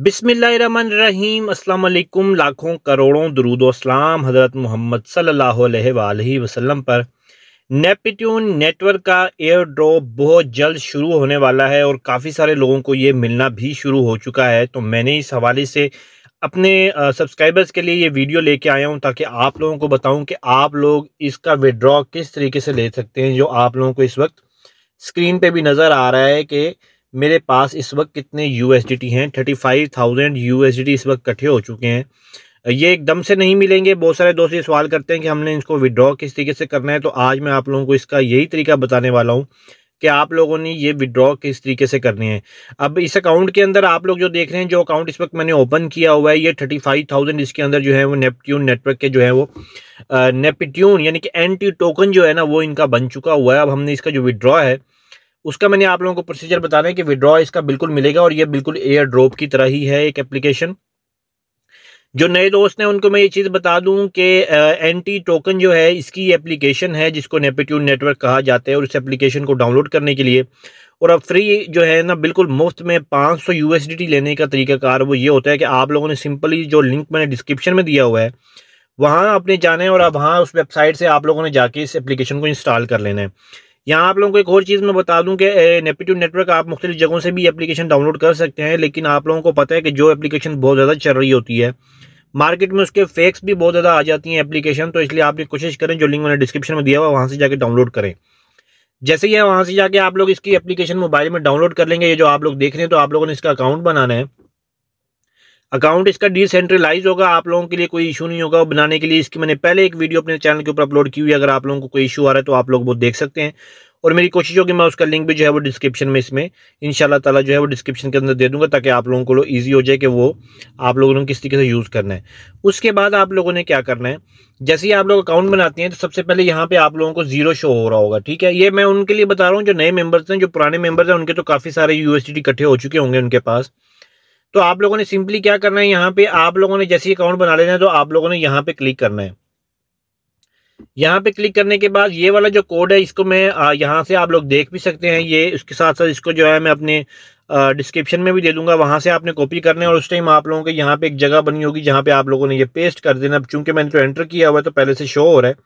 बिसमीम अल्लाम लाखों करोड़ों दरूद अस्लाम हज़रत मोहम्मद सल्लल्लाहु अलैहि वसल्लम पर नेपट्यून नेटवर्क का एयर ड्रॉप बहुत जल्द शुरू होने वाला है और काफ़ी सारे लोगों को ये मिलना भी शुरू हो चुका है तो मैंने इस हवाले से अपने सब्सक्राइबर्स के लिए ये वीडियो लेके आया हूँ ताकि आप लोगों को बताऊँ कि आप लोग इसका विड्रॉ किस तरीके से ले सकते हैं जो आप लोगों को इस वक्त स्क्रीन पर भी नज़र आ रहा है कि मेरे पास इस वक्त कितने यू हैं थर्टी फाइव थाउजेंड यू इस वक्त इकट्ठे हो चुके हैं ये एकदम से नहीं मिलेंगे बहुत सारे दोस्त ये सवाल करते हैं कि हमने इसको विड्रॉ किस तरीके से करना है तो आज मैं आप लोगों को इसका यही तरीका बताने वाला हूँ कि आप लोगों ने ये विड्रॉ किस तरीके से करनी है अब इस अकाउंट के अंदर आप लोग जो देख रहे हैं जो अकाउंट इस वक्त मैंने ओपन किया हुआ है ये थर्टी फाइव थाउजेंड इसके अंदर जो है वो नेपट्यून नेटवर्क के जो है वो नेपट्यून यानी कि एंटी टोकन जो है ना वो इनका बन चुका हुआ है अब हमने इसका जो विड्रॉ है उसका मैंने आप लोगों को प्रोसीजर बताना है कि विड्रॉ इसका बिल्कुल मिलेगा और ये बिल्कुल एयर ड्रॉप की तरह ही है एक एप्लीकेशन जो नए दोस्त हैं उनको मैं ये चीज़ बता दूं कि एंटी टोकन जो है इसकी एप्लीकेशन है जिसको नेपेट्यून नेटवर्क कहा जाता है और इस एप्लीकेशन को डाउनलोड करने के लिए और अब फ्री जो है ना बिल्कुल मुफ्त में 500 सौ लेने का तरीकाकार वो ये होता है कि आप लोगों ने सिंपली जो लिंक मैंने डिस्क्रिप्शन में दिया हुआ है वहाँ आपने जाना है और अब वहाँ उस वेबसाइट से आप लोगों ने जाके इस एप्लीकेशन को इंस्टॉल कर लेना है यहाँ आप लोगों को एक और चीज़ मैं बता दूं कि नेपीट्यूड नेटवर्क आप मुख्तलिफ जगहों से भी एप्लीकेशन डाउनलोड कर सकते हैं लेकिन आप लोगों को पता है कि जो एप्लीकेशन बहुत ज़्यादा चल रही होती है मार्केट में उसके फेक्स भी बहुत ज़्यादा आ जाती हैं एप्लीकेशन तो इसलिए आप कोशिश करें जो लिंक मैंने डिस्क्रिप्शन में दिया हुआ वहाँ से जाकर डाउनलोड करें जैसे ही है वहाँ से जाके आप लोग इसकी एप्लीकेशन मोबाइल में डाउनलोड कर लेंगे ये जो आप लोग देख रहे हैं तो आप लोगों ने इसका अकाउंट बनाना है अकाउंट इसका डिसेंट्रलाइज होगा आप लोगों के लिए कोई इशू नहीं होगा बनाने के लिए इसकी मैंने पहले एक वीडियो अपने चैनल के ऊपर अपलोड की हुई है अगर आप लोगों को कोई इशू आ रहा है तो आप लोग वो देख सकते हैं और मेरी कोशिश होगी मैं उसका लिंक भी जो है वो डिस्क्रिप्शन में इसमें इन तला जो है वो डिस्क्रिप्शन के अंदर दे दूंगा ताकि आप लोगों को ईजी हो जाए कि वो आप लोगों ने किस तरीके से यूज़ करना है उसके बाद आप लोगों ने क्या करना है जैसे ही आप लोग अकाउंट बनाते हैं तो सबसे पहले यहाँ पे आप लोगों को जीरो शो हो रहा होगा ठीक है ये मैं उनके लिए बता रहा हूँ जो नए मेम्बर्स हैं जो पुराने मेम्बर्स हैं उनके तो काफ़ी सारे एस इकट्ठे हो चुके होंगे उनके पास तो आप लोगों ने सिंपली क्या करना है यहाँ पे आप लोगों ने जैसे अकाउंट बना लेना है तो आप लोगों ने यहाँ पे क्लिक करना है यहाँ पे क्लिक करने के बाद ये वाला जो कोड है इसको मैं यहाँ से आप लोग देख भी सकते हैं ये उसके साथ साथ इसको जो है मैं अपने डिस्क्रिप्शन में भी दे दूंगा वहां से आपने कॉपी करना है और उस टाइम आप लोगों के यहाँ पे एक जगह बनी होगी जहाँ पे आप लोगों ने ये पेस्ट कर देना चूंकि मैंने तो एंटर किया हुआ है तो पहले से शो हो रहा है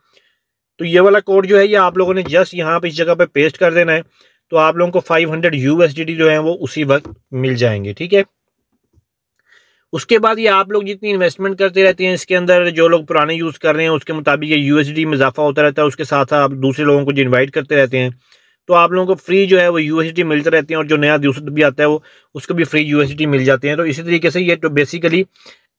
तो ये वाला कोड जो है ये आप लोगों ने जस्ट यहाँ पे इस जगह पे पेस्ट कर देना है तो आप लोगों को 500 यूएसडीटी जो है वो उसी वक्त मिल जाएंगे ठीक है उसके बाद ये आप लोग जितनी इन्वेस्टमेंट करते रहते हैं इसके अंदर जो लोग पुराने यूज़ कर रहे हैं उसके मुताबिक ये यूएसडी में इजाफा होता रहता है उसके साथ आप दूसरे लोगों को जो इन्वाइट करते रहते हैं तो आप लोगों को फ्री जो है वो यूएसडी मिलते रहते हैं और जो नया दूसरा भी आता है वो उसको भी फ्री यूएसडी मिल जाते हैं तो इसी तरीके से ये तो बेसिकली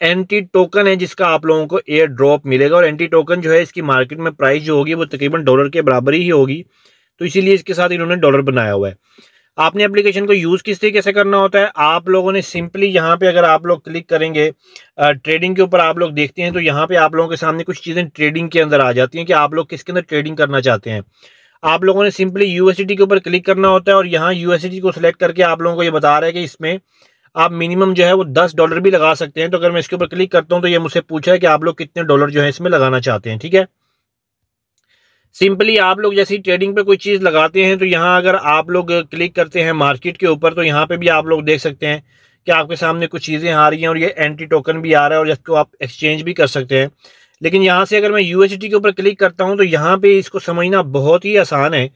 एंटी टोकन है जिसका आप लोगों को एयर ड्रॉप मिलेगा और एंटी टोकन जो है इसकी मार्केट में प्राइस जो होगी वो तकरीबन डॉलर के बराबर ही होगी तो इसीलिए इसके साथ इन्होंने डॉलर बनाया हुआ है आपने एप्लीकेशन को यूज़ किस तरीके से करना होता है आप लोगों ने सिंपली यहाँ पे अगर आप लोग क्लिक करेंगे ट्रेडिंग के ऊपर आप लोग देखते हैं तो यहाँ पे आप लोगों के सामने कुछ चीज़ें ट्रेडिंग के अंदर आ जाती हैं कि आप लोग किसके अंदर ट्रेडिंग करना चाहते हैं आप लोगों ने सिंपली यू के ऊपर क्लिक करना होता है और यहाँ यू को सिलेक्ट करके आप लोगों को ये बता रहा है कि इसमें आप मिनिमम जो है वो दस डॉलर भी लगा सकते हैं तो अगर मैं इसके ऊपर क्लिक करता हूँ तो ये मुझसे पूछा है कि आप लोग कितने डॉलर जो है इसमें लगाना चाहते हैं ठीक है सिंपली आप लोग जैसे ट्रेडिंग पे कोई चीज़ लगाते हैं तो यहाँ अगर आप लोग क्लिक करते हैं मार्केट के ऊपर तो यहाँ पे भी आप लोग देख सकते हैं कि आपके सामने कुछ चीज़ें आ रही हैं और ये एंटी टोकन भी आ रहा है और इसको आप एक्सचेंज भी कर सकते हैं लेकिन यहाँ से अगर मैं यू के ऊपर क्लिक करता हूँ तो यहाँ पर इसको समझना बहुत ही आसान है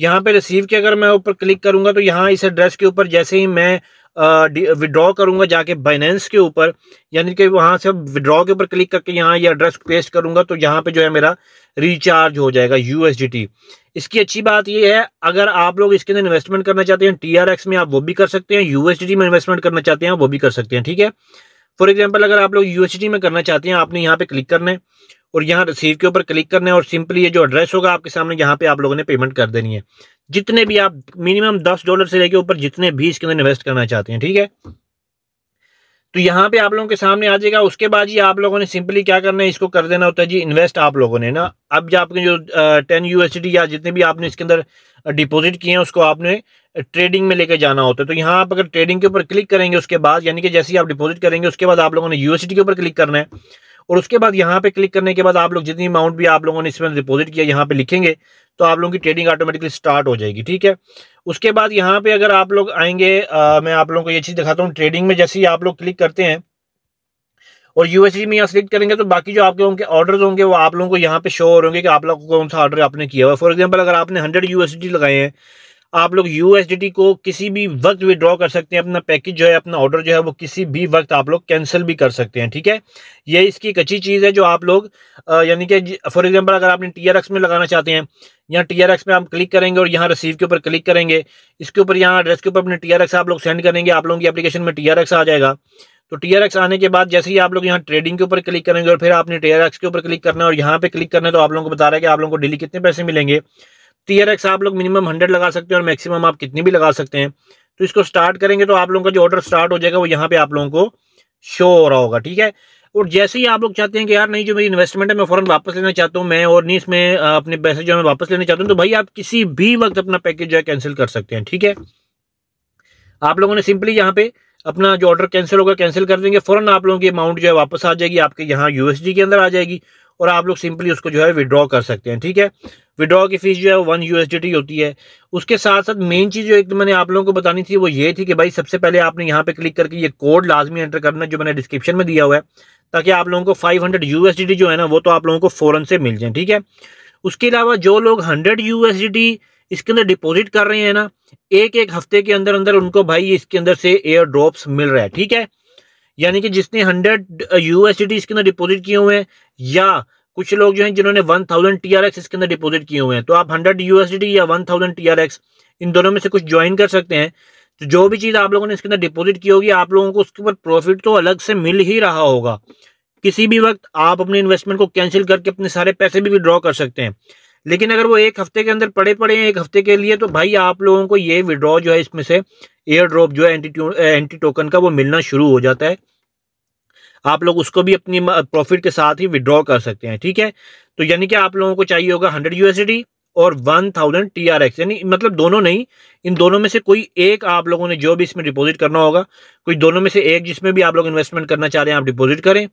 यहाँ पे रिसीव के अगर मैं ऊपर क्लिक करूंगा तो यहाँ इस एड्रेस के ऊपर जैसे ही मैं विड्रॉ करूंगा जाके बाइनेंस के ऊपर यानी कि वहां से विड्रॉ के ऊपर क्लिक करके यहाँ ये एड्रेस पेस्ट करूंगा तो यहाँ पे जो है मेरा रिचार्ज हो जाएगा यूएसडीटी इसकी अच्छी बात यह है अगर आप लोग इसके अंदर इन्वेस्टमेंट करना चाहते हैं टीआरएक्स में आप वो भी कर सकते हैं यूएसडीटी में इन्वेस्टमेंट करना चाहते हैं वो भी कर सकते हैं ठीक है फॉर एग्जाम्पल अगर आप लोग यूएसडीटी में करना चाहते हैं आपने यहाँ पे क्लिक करना है और यहाँ रिसीव के ऊपर क्लिक करना है और सिंपली ये जो एड्रेस होगा आपके सामने यहाँ पे आप लोगों ने पेमेंट कर देनी है जितने भी आप मिनिमम दस डॉलर से लेके ऊपर जितने भी इसके अंदर इन्वेस्ट करना चाहते हैं ठीक है तो यहाँ पे आप लोगों के सामने आ जाएगा उसके बाद ये आप लोगों ने सिंपली क्या करना है इसको कर देना होता है जी इन्वेस्ट आप लोगों ने ना अब जो आपके जो टेन यूएसडी या जितने भी आपने इसके अंदर डिपॉजिट किए हैं उसको आपने ट्रेडिंग में लेकर जाना होता है तो यहाँ आप अगर ट्रेडिंग के ऊपर क्लिक करेंगे उसके बाद यानी कि जैसे ही आप डिपॉजिट करेंगे उसके बाद आप लोगों ने यूएसडी के ऊपर क्लिक करना है और उसके बाद यहाँ पे क्लिक करने के बाद आप लोग जितनी अमाउंट भी आप लोगों ने इसमें डिपोजिट किया यहाँ पे लिखेंगे तो आप लोगों की ट्रेडिंग ऑटोमेटिकली स्टार्ट हो जाएगी ठीक है उसके बाद यहाँ पे अगर आप लोग आएंगे आ, मैं आप लोगों को ये चीज़ दिखाता हूँ ट्रेडिंग में जैसे ही आप लोग क्लिक करते हैं और यूएसडी में यहाँ सिलेक्ट करेंगे तो बाकी जो आपके उनके ऑर्डर होंगे वो आप लोगों को यहाँ पे शो हो रहे होंगे कि आप लोगों को कौन सा ऑर्डर आपने किया हुआ फॉर एग्जाम्पल अगर आपने हंड्रेड यूएसडी लगाए हैं आप लोग यूएसडीटी को किसी भी वक्त विड्रॉ कर सकते हैं अपना पैकेज जो है अपना ऑर्डर जो है वो किसी भी वक्त आप लोग कैंसिल भी कर सकते हैं ठीक है ये इसकी एक अच्छी चीज़ है जो आप लोग यानी कि फॉर एग्जांपल अगर आपने टीआरएक्स में लगाना चाहते हैं यहाँ टी आर एक्स में आप क्लिक करेंगे और यहाँ रिसीव के ऊपर क्लिक करेंगे इसके ऊपर यहाँ एड्रेस के ऊपर अपने टी एक्स आप लोग सेंड करेंगे आप लोगों की अपलीकेशन में टी आ जाएगा तो टी आने के बाद जैसे ही आप लोग यहाँ ट्रेडिंग के ऊपर क्लिक करेंगे और फिर आपने टी आर एक्स के ऊपर क्लिक करना है और यहाँ पे क्लिक करना है तो आप लोगों को बता रहा है कि आप लोगों को डेली कितने पैसे मिलेंगे टीयर आप लोग मिनिमम हंड्रेड लगा सकते हैं और मैक्सिमम आप कितनी भी लगा सकते हैं तो इसको स्टार्ट करेंगे तो आप लोगों का जो ऑर्डर स्टार्ट हो जाएगा वो यहाँ पे आप लोगों को शो हो रहा होगा ठीक है और जैसे ही आप लोग चाहते हैं कि यार नहीं जो मेरी इन्वेस्टमेंट है मैं फौरन वापस लेना चाहता हूँ मैं और नहीं इसमें अपने पैसे जो है वापस लेना चाहता हूँ तो भाई आप किसी भी वक्त अपना पैकेज जो है कैंसिल कर सकते हैं ठीक है आप लोगों ने सिंपली यहाँ पे अपना जो ऑर्डर कैंसिल होगा कैंसिल कर देंगे फौरन आप लोगों की अमाउंट जो है वापस आ जाएगी आपके यहाँ यूएसडी के अंदर आ जाएगी और आप लोग सिंपली उसको जो है विड्रॉ कर सकते हैं ठीक है विड्रॉ की फीस जो है वन यूएसडीटी होती है उसके साथ साथ मेन चीज़ जो एक तो मैंने आप लोगों को बतानी थी वो ये थी कि भाई सबसे पहले आपने यहाँ पे क्लिक करके ये कोड लाजमी एंटर करना जो मैंने डिस्क्रिप्शन में दिया हुआ है ताकि आप लोगों को फाइव हंड्रेड जो है ना वो तो आप लोगों को फ़ौरन से मिल जाए ठीक है उसके अलावा जो लोग हंड्रेड यूएसडीटी इसके अंदर डिपोजिट कर रहे हैं ना एक एक हफ्ते के अंदर अंदर उनको भाई इसके अंदर से एयर ड्रॉप्स मिल रहा है ठीक है यानी कि जिसने हंड्रेड यूएसडी uh, इसके अंदर डिपॉजिट किए हुए हैं या कुछ लोग जो हैं जिन्होंने one thousand T R X इसके अंदर डिपॉजिट किए हुए हैं तो आप हंड्रेड यूएसडी या one thousand T R X इन दोनों में से कुछ ज्वाइन कर सकते हैं तो जो भी चीज़ आप लोगों ने इसके अंदर डिपॉजिट की होगी आप लोगों को उसके ऊपर प्रॉफिट तो अलग से मिल ही रहा होगा किसी भी वक्त आप अपने इन्वेस्टमेंट को कैंसिल करके अपने सारे पैसे भी विड्रॉ कर सकते हैं लेकिन अगर वो एक हफ्ते के अंदर पड़े पड़े हैं एक हफ्ते के लिए तो भाई आप लोगों को ये विड्रॉ जो है इसमें से एयर ड्रॉप जो है एंटी एंटी टोकन का वो मिलना शुरू हो जाता है आप लोग उसको भी अपनी प्रॉफिट के साथ ही विड्रॉ कर सकते हैं ठीक है तो यानी कि आप लोगों को चाहिए होगा हंड्रेड यूएसडी और one thousand T R X यानी मतलब दोनों नहीं इन दोनों में से कोई एक आप लोगों ने जो भी इसमें डिपॉजिट करना होगा कोई दोनों में से एक जिसमें भी आप लोग इन्वेस्टमेंट करना चाह रहे हैं आप डिपॉजिट करें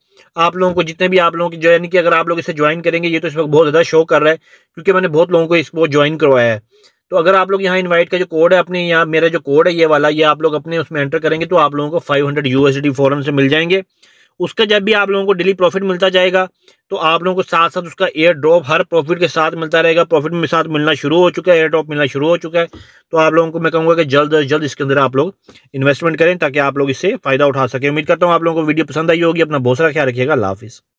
आप लोगों को जितने भी आप लोगों की जो यानी कि अगर आप लोग इसे ज्वाइन करेंगे ये तो इस वक्त बहुत ज़्यादा शो कर रहा है क्योंकि मैंने बहुत लोगों को इसको ज्वाइन करवाया है तो अगर आप लोग यहाँ इनवाइट का जो कोड है अपने यहाँ मेरा जो कोड है ये वाला ये आप लोग अपने उसमें एंटर करेंगे तो आप लोगों को फाइव हंड्रेड यूएसडी फोरम से मिल जाएंगे उसका जब भी आप लोगों को डेली प्रॉफिट मिलता जाएगा तो आप लोगों को साथ साथ उसका एयर ड्रॉप हर प्रॉफिट के साथ मिलता रहेगा प्रॉफिट के साथ मिलना शुरू हो चुका है एयर ड्रॉप मिलना शुरू हो चुका है तो आप लोगों को मैं कहूँगा कि जल्द अज जल्द इसके अंदर आप लोग इन्वेस्टमेंट करें ताकि आप लोग इससे फायदा उठा सकें उम्मीद करता हूँ आप लोगों को वीडियो पसंद आई होगी अपना बहुत सारा ख्याल रखिएगा लाफिज़